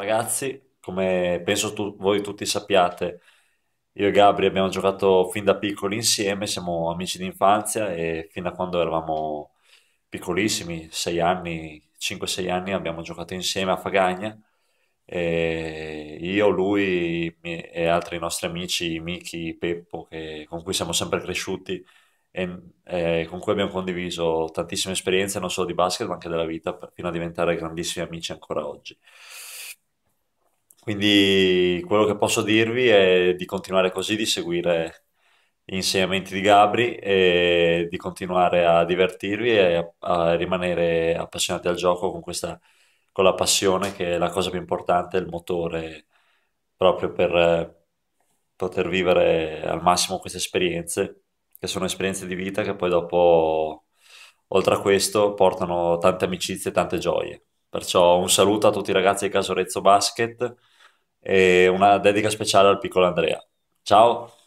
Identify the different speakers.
Speaker 1: Ragazzi, come penso tu- voi tutti sappiate, io e Gabri abbiamo giocato fin da piccoli insieme, siamo amici d'infanzia e fin da quando eravamo piccolissimi, 6 anni, 5-6 anni, abbiamo giocato insieme a Fagagna. E io, lui e altri nostri amici, Miki, Peppo, che- con cui siamo sempre cresciuti e, e con cui abbiamo condiviso tantissime esperienze, non solo di basket, ma anche della vita, per- fino a diventare grandissimi amici ancora oggi. Quindi quello che posso dirvi è di continuare così, di seguire gli insegnamenti di Gabri e di continuare a divertirvi e a, a rimanere appassionati al gioco con questa, con la passione che è la cosa più importante, il motore proprio per eh, poter vivere al massimo queste esperienze, che sono esperienze di vita che poi dopo, oltre a questo, portano tante amicizie e tante gioie. Perciò un saluto a tutti i ragazzi di Casorezzo Basket e una dedica speciale al piccolo Andrea. Ciao!